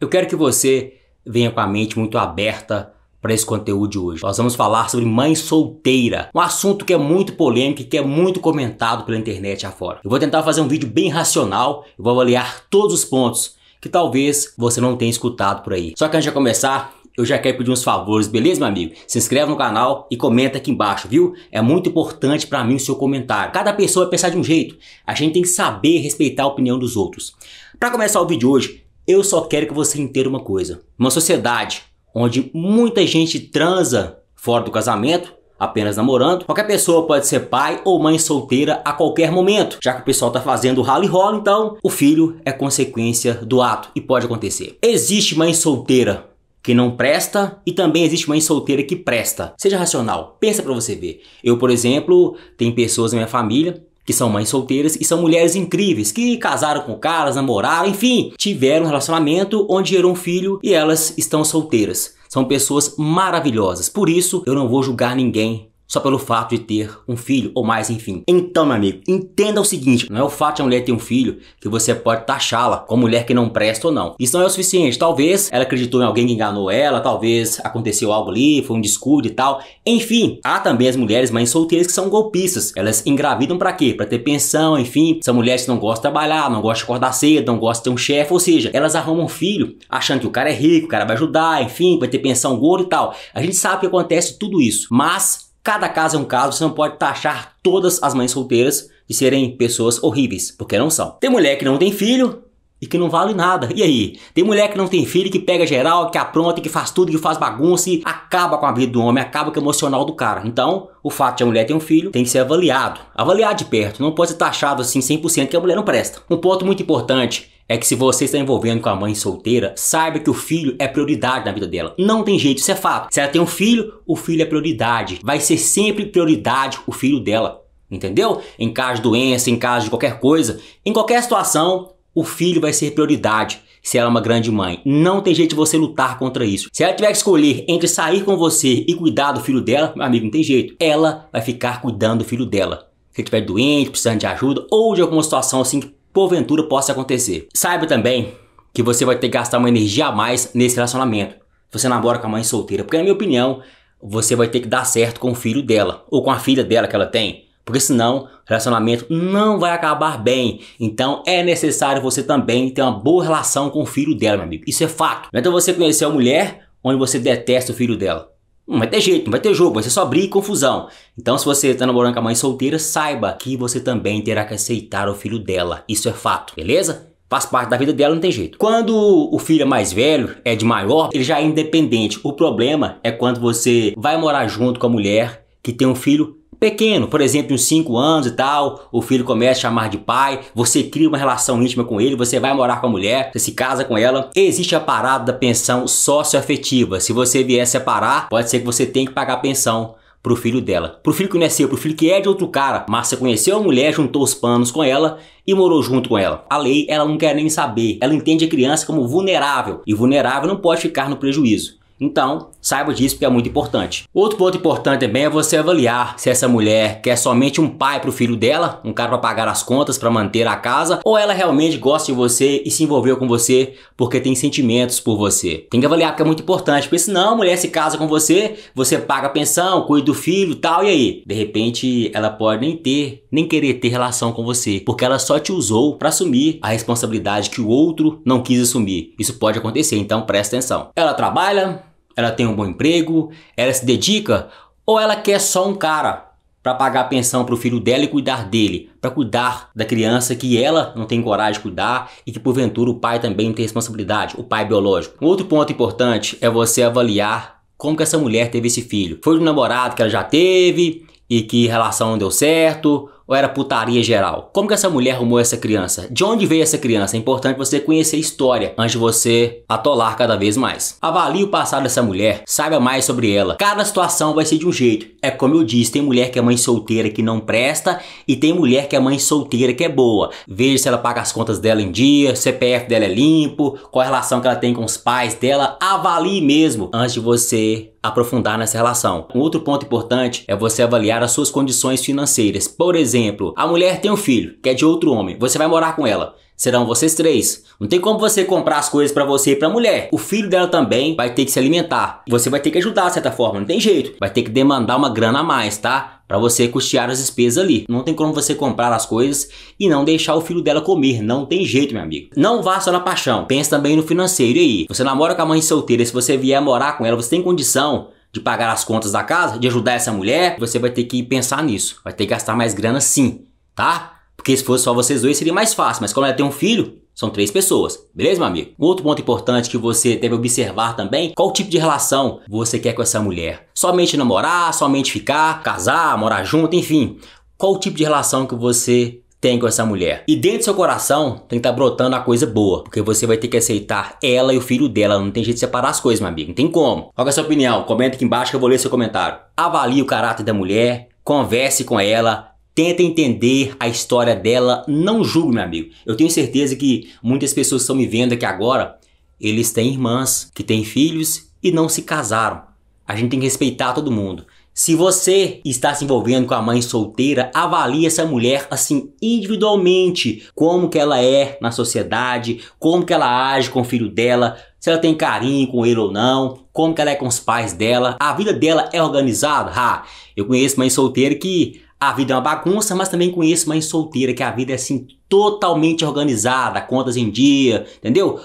Eu quero que você venha com a mente muito aberta para esse conteúdo de hoje. Nós vamos falar sobre mãe solteira, um assunto que é muito polêmico e que é muito comentado pela internet afora. Eu vou tentar fazer um vídeo bem racional, eu vou avaliar todos os pontos que talvez você não tenha escutado por aí. Só que antes de começar, eu já quero pedir uns favores, beleza, meu amigo? Se inscreve no canal e comenta aqui embaixo, viu? É muito importante para mim o seu comentário. Cada pessoa vai pensar de um jeito. A gente tem que saber respeitar a opinião dos outros. Para começar o vídeo de hoje, eu só quero que você entenda uma coisa. Uma sociedade onde muita gente transa fora do casamento, apenas namorando, qualquer pessoa pode ser pai ou mãe solteira a qualquer momento. Já que o pessoal está fazendo ralo e então o filho é consequência do ato e pode acontecer. Existe mãe solteira que não presta e também existe mãe solteira que presta. Seja racional, pensa para você ver. Eu, por exemplo, tenho pessoas na minha família que são mães solteiras e são mulheres incríveis que casaram com caras, namoraram, enfim, tiveram um relacionamento onde gerou um filho e elas estão solteiras. São pessoas maravilhosas. Por isso, eu não vou julgar ninguém só pelo fato de ter um filho ou mais, enfim. Então, meu amigo, entenda o seguinte: não é o fato de a mulher ter um filho que você pode taxá-la como mulher que não presta ou não. Isso não é o suficiente. Talvez ela acreditou em alguém que enganou ela, talvez aconteceu algo ali, foi um descuido e tal. Enfim, há também as mulheres mães solteiras que são golpistas. Elas engravidam para quê? Para ter pensão, enfim. São mulheres que não gostam de trabalhar, não gostam de acordar cedo, não gostam de ter um chefe, ou seja, elas arrumam um filho achando que o cara é rico, o cara vai ajudar, enfim, vai ter pensão gordo e tal. A gente sabe que acontece tudo isso, mas Cada caso é um caso, você não pode taxar todas as mães solteiras de serem pessoas horríveis, porque não são. Tem mulher que não tem filho e que não vale nada. E aí? Tem mulher que não tem filho, que pega geral, que apronta, que faz tudo, que faz bagunça e acaba com a vida do homem, acaba com o emocional do cara. Então, o fato de a mulher ter um filho tem que ser avaliado. Avaliado de perto, não pode ser taxado assim 100% que a mulher não presta. Um ponto muito importante é que se você está envolvendo com a mãe solteira, saiba que o filho é prioridade na vida dela. Não tem jeito, isso é fato. Se ela tem um filho, o filho é prioridade. Vai ser sempre prioridade o filho dela. Entendeu? Em caso de doença, em caso de qualquer coisa, em qualquer situação, o filho vai ser prioridade se ela é uma grande mãe. Não tem jeito de você lutar contra isso. Se ela tiver que escolher entre sair com você e cuidar do filho dela, meu amigo, não tem jeito. Ela vai ficar cuidando do filho dela. Se estiver doente, precisando de ajuda ou de alguma situação assim que porventura possa acontecer. Saiba também que você vai ter que gastar uma energia a mais nesse relacionamento. Você namora com a mãe solteira, porque na minha opinião, você vai ter que dar certo com o filho dela ou com a filha dela que ela tem, porque senão o relacionamento não vai acabar bem. Então é necessário você também ter uma boa relação com o filho dela, meu amigo. Isso é fato. Não é então você conhecer uma mulher onde você detesta o filho dela não vai ter jeito, não vai ter jogo, vai ser só briga e confusão. Então, se você está namorando com a mãe solteira, saiba que você também terá que aceitar o filho dela. Isso é fato, beleza? Faz parte da vida dela, não tem jeito. Quando o filho é mais velho, é de maior, ele já é independente. O problema é quando você vai morar junto com a mulher que tem um filho pequeno, por exemplo, uns 5 anos e tal, o filho começa a chamar de pai, você cria uma relação íntima com ele, você vai morar com a mulher, você se casa com ela. Existe a parada da pensão socioafetiva. Se você vier separar, pode ser que você tenha que pagar a pensão pro filho dela. Pro filho que nasceu, é pro filho que é de outro cara. Mas você conheceu a mulher, juntou os panos com ela e morou junto com ela. A lei, ela não quer nem saber. Ela entende a criança como vulnerável. E vulnerável não pode ficar no prejuízo. Então, Saiba disso porque é muito importante. Outro ponto importante também é você avaliar se essa mulher quer somente um pai para o filho dela, um cara para pagar as contas, para manter a casa, ou ela realmente gosta de você e se envolveu com você porque tem sentimentos por você. Tem que avaliar porque é muito importante, porque senão a mulher se casa com você, você paga a pensão, cuida do filho tal, e aí? De repente ela pode nem ter, nem querer ter relação com você, porque ela só te usou para assumir a responsabilidade que o outro não quis assumir. Isso pode acontecer, então presta atenção. Ela trabalha, ela tem um bom emprego? Ela se dedica? Ou ela quer só um cara para pagar a pensão para o filho dela e cuidar dele, para cuidar da criança que ela não tem coragem de cuidar e que porventura o pai também não tem responsabilidade, o pai biológico. outro ponto importante é você avaliar como que essa mulher teve esse filho. Foi do namorado que ela já teve e que relação não deu certo, ou era putaria geral? Como que essa mulher arrumou essa criança? De onde veio essa criança? É importante você conhecer a história antes de você atolar cada vez mais. Avalie o passado dessa mulher, saiba mais sobre ela. Cada situação vai ser de um jeito. É como eu disse, tem mulher que é mãe solteira que não presta e tem mulher que é mãe solteira que é boa. Veja se ela paga as contas dela em dia, CPF dela é limpo, qual a relação que ela tem com os pais dela. Avalie mesmo antes de você aprofundar nessa relação. Um outro ponto importante é você avaliar as suas condições financeiras. Por exemplo, exemplo, a mulher tem um filho, que é de outro homem, você vai morar com ela. Serão vocês três. Não tem como você comprar as coisas para você e pra mulher. O filho dela também vai ter que se alimentar. Você vai ter que ajudar de certa forma, não tem jeito. Vai ter que demandar uma grana a mais, tá? Para você custear as despesas ali. Não tem como você comprar as coisas e não deixar o filho dela comer. Não tem jeito, meu amigo. Não vá só na paixão. Pensa também no financeiro e aí. Você namora com a mãe solteira, se você vier morar com ela, você tem condição de pagar as contas da casa, de ajudar essa mulher, você vai ter que pensar nisso. Vai ter que gastar mais grana sim, tá? Porque se fosse só vocês dois seria mais fácil, mas como ela tem um filho, são três pessoas, beleza, meu amigo? Um outro ponto importante que você deve observar também, qual tipo de relação você quer com essa mulher? Somente namorar, somente ficar, casar, morar junto, enfim. Qual tipo de relação que você tem com essa mulher. E dentro do seu coração tem que estar tá brotando a coisa boa, porque você vai ter que aceitar ela e o filho dela. Não tem jeito de separar as coisas, meu amigo. Não tem como. Qual é a sua opinião? Comenta aqui embaixo que eu vou ler seu comentário. Avalie o caráter da mulher, converse com ela, Tenta entender a história dela, não julgue, meu amigo. Eu tenho certeza que muitas pessoas estão me vendo aqui agora, eles têm irmãs que têm filhos e não se casaram. A gente tem que respeitar todo mundo. Se você está se envolvendo com a mãe solteira, avalie essa mulher assim individualmente, como que ela é na sociedade, como que ela age com o filho dela, se ela tem carinho com ele ou não, como que ela é com os pais dela, a vida dela é organizada? Ah, eu conheço mãe solteira que a vida é uma bagunça, mas também conheço mãe solteira que a vida é assim totalmente organizada, contas em dia, entendeu?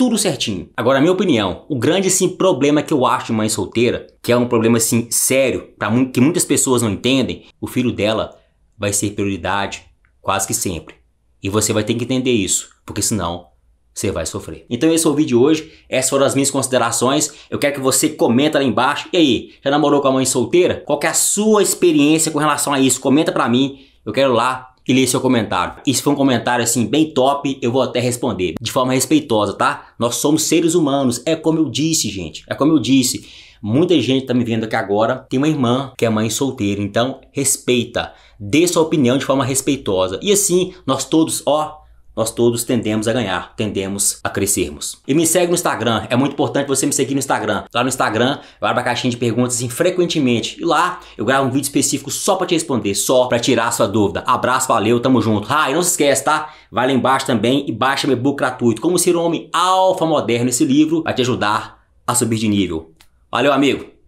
tudo certinho. Agora, na minha opinião, o grande assim, problema que eu acho de mãe solteira, que é um problema assim sério, para que muitas pessoas não entendem, o filho dela vai ser prioridade quase que sempre. E você vai ter que entender isso, porque senão você vai sofrer. Então esse é o vídeo de hoje, essas foram as minhas considerações. Eu quero que você comenta lá embaixo. E aí, já namorou com a mãe solteira? Qual é a sua experiência com relação a isso? Comenta pra mim. Eu quero lá e ler seu comentário. E se for um comentário assim bem top, eu vou até responder de forma respeitosa, tá? Nós somos seres humanos, é como eu disse, gente. É como eu disse. Muita gente tá me vendo aqui agora, tem uma irmã que é mãe solteira, então respeita, dê sua opinião de forma respeitosa. E assim, nós todos, ó, nós todos tendemos a ganhar, tendemos a crescermos. E me segue no Instagram, é muito importante você me seguir no Instagram. Lá no Instagram, eu abro a caixinha de perguntas assim, frequentemente. E lá eu gravo um vídeo específico só para te responder, só para tirar a sua dúvida. Abraço, valeu, tamo junto. Ah, e não se esquece, tá? Vai lá embaixo também e baixa meu book gratuito, Como Ser um Homem Alfa Moderno. Esse livro vai te ajudar a subir de nível. Valeu, amigo!